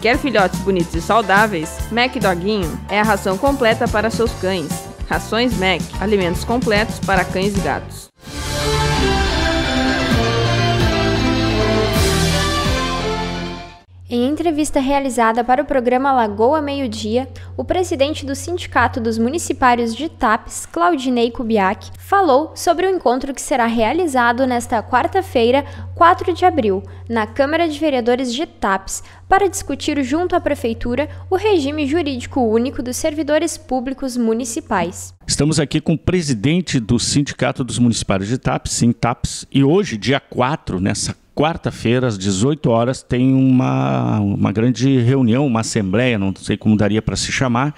Quer filhotes bonitos e saudáveis? Mac Doguinho é a ração completa para seus cães. Rações Mac, alimentos completos para cães e gatos. Em entrevista realizada para o programa Lagoa Meio Dia, o presidente do Sindicato dos Municipários de TAPES, Claudinei Kubiak, falou sobre o encontro que será realizado nesta quarta-feira, 4 de abril, na Câmara de Vereadores de TAPES, para discutir junto à Prefeitura o regime jurídico único dos servidores públicos municipais. Estamos aqui com o presidente do Sindicato dos Municipários de TAPES, Sintaps, e hoje, dia 4, nessa quarta-feira, às 18 horas, tem uma, uma grande reunião, uma assembleia, não sei como daria para se chamar,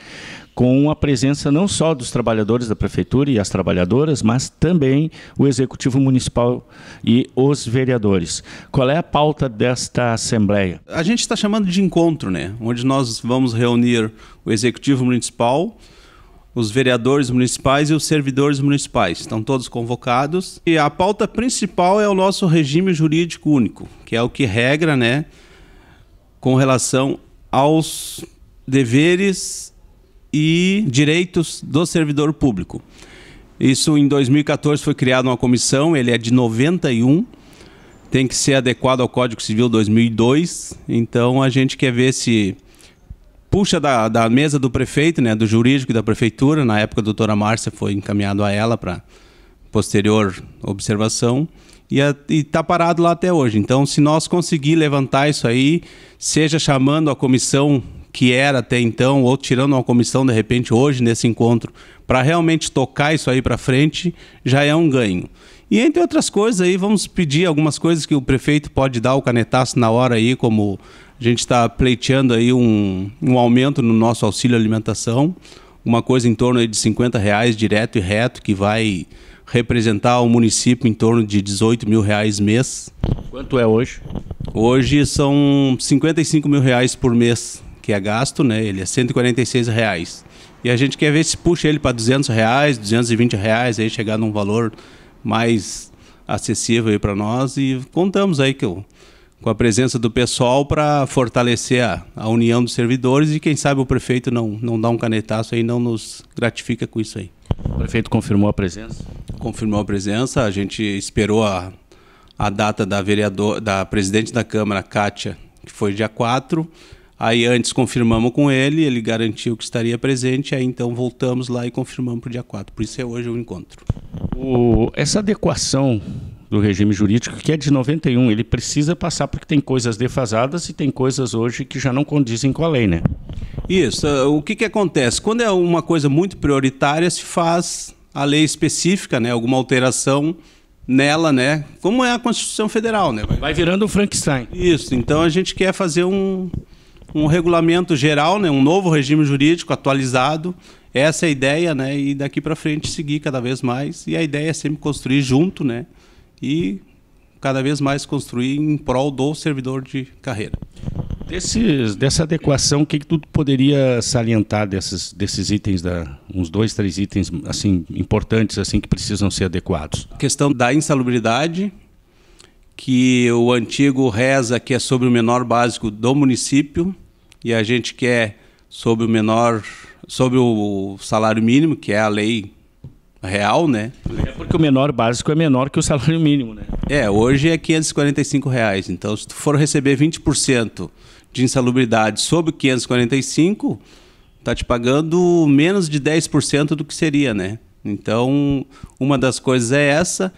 com a presença não só dos trabalhadores da prefeitura e as trabalhadoras, mas também o executivo municipal e os vereadores. Qual é a pauta desta assembleia? A gente está chamando de encontro, né? Onde nós vamos reunir o executivo municipal, os vereadores municipais e os servidores municipais. Estão todos convocados. E a pauta principal é o nosso regime jurídico único, que é o que regra, né, com relação aos deveres e direitos do servidor público. Isso em 2014 foi criada uma comissão, ele é de 91, tem que ser adequado ao Código Civil 2002. Então a gente quer ver se puxa da, da mesa do prefeito, né, do jurídico da prefeitura. Na época, a doutora Márcia foi encaminhado a ela para posterior observação e está parado lá até hoje. Então, se nós conseguir levantar isso aí, seja chamando a comissão que era até então, ou tirando uma comissão de repente hoje nesse encontro, para realmente tocar isso aí para frente, já é um ganho. E entre outras coisas aí, vamos pedir algumas coisas que o prefeito pode dar o canetaço na hora aí, como a gente está pleiteando aí um, um aumento no nosso auxílio alimentação, uma coisa em torno de 50 reais direto e reto, que vai representar o município em torno de 18 mil reais mês. Quanto é hoje? Hoje são 55 mil reais por mês que é gasto, né? Ele é 146 reais. E a gente quer ver se puxa ele para 200 reais, 220 reais, aí chegar num valor mais acessível para nós e contamos aí que com a presença do pessoal para fortalecer a, a, união dos servidores e quem sabe o prefeito não, não dá um canetaço aí, não nos gratifica com isso aí. O prefeito confirmou a presença? Confirmou a presença, a gente esperou a, a data da vereador, da presidente da Câmara, Kátia, que foi dia 4, Aí antes confirmamos com ele, ele garantiu que estaria presente, aí então voltamos lá e confirmamos para o dia 4. Por isso é hoje o encontro. O, essa adequação do regime jurídico, que é de 91, ele precisa passar porque tem coisas defasadas e tem coisas hoje que já não condizem com a lei, né? Isso. Eh, o que, que acontece? Quando é uma coisa muito prioritária, se faz a lei específica, né? alguma alteração nela, né? Como é a Constituição Federal, né? Vai virando um Frankenstein. Isso. Então a gente quer fazer um um regulamento geral, né, um novo regime jurídico atualizado. Essa é a ideia, né, e daqui para frente seguir cada vez mais. E a ideia é sempre construir junto, né, e cada vez mais construir em prol do servidor de carreira. Desses, dessa adequação, o que, que tu poderia salientar desses, desses itens, da, uns dois, três itens assim importantes assim que precisam ser adequados? A questão da insalubridade, que o antigo reza que é sobre o menor básico do município, e a gente quer sobre o menor, sobre o salário mínimo, que é a lei real, né? É porque o menor básico é menor que o salário mínimo, né? É, hoje é 545 reais. Então, se tu for receber 20% de insalubridade sobre 545, tá te pagando menos de 10% do que seria, né? Então, uma das coisas é essa,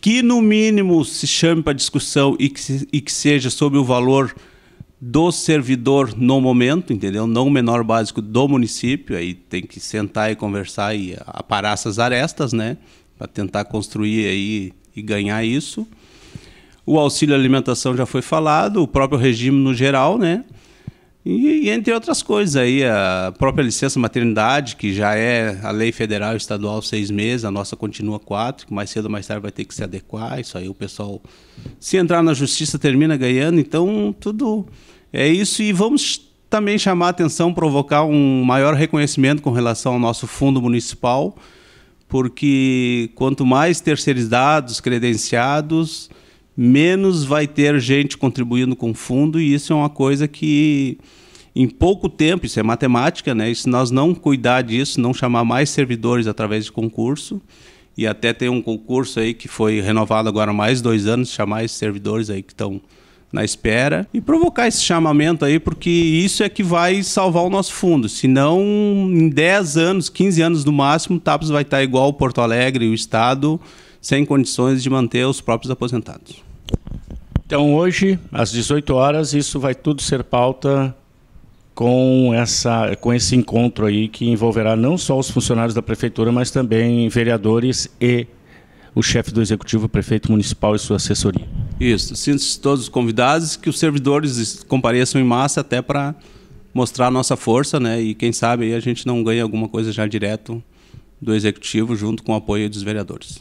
que no mínimo se chame para discussão e que, se, e que seja sobre o valor do servidor no momento, entendeu? Não o menor básico do município, aí tem que sentar e conversar e aparar essas arestas, né? Para tentar construir aí e ganhar isso. O auxílio alimentação já foi falado, o próprio regime no geral, né? E, entre outras coisas aí, a própria licença maternidade, que já é a lei federal e estadual seis meses, a nossa continua quatro, que mais cedo ou mais tarde vai ter que se adequar, isso aí o pessoal, se entrar na justiça, termina ganhando, então tudo é isso. E vamos também chamar a atenção, provocar um maior reconhecimento com relação ao nosso fundo municipal, porque quanto mais terceirizados, credenciados, menos vai ter gente contribuindo com fundo, e isso é uma coisa que em pouco tempo, isso é matemática, né? E se nós não cuidar disso, não chamar mais servidores através de concurso, e até tem um concurso aí que foi renovado agora mais dois anos, chamar esses servidores aí que estão na espera e provocar esse chamamento aí, porque isso é que vai salvar o nosso fundo. Senão, em 10 anos, 15 anos no máximo, o TAPS vai estar igual o Porto Alegre, e o Estado, sem condições de manter os próprios aposentados. Então, hoje, às 18 horas, isso vai tudo ser pauta com, essa, com esse encontro aí que envolverá não só os funcionários da prefeitura, mas também vereadores e o chefe do executivo, o prefeito municipal e sua assessoria. Isso, sinto todos convidados que os servidores compareçam em massa até para mostrar a nossa força, né? E quem sabe a gente não ganha alguma coisa já direto do executivo junto com o apoio dos vereadores.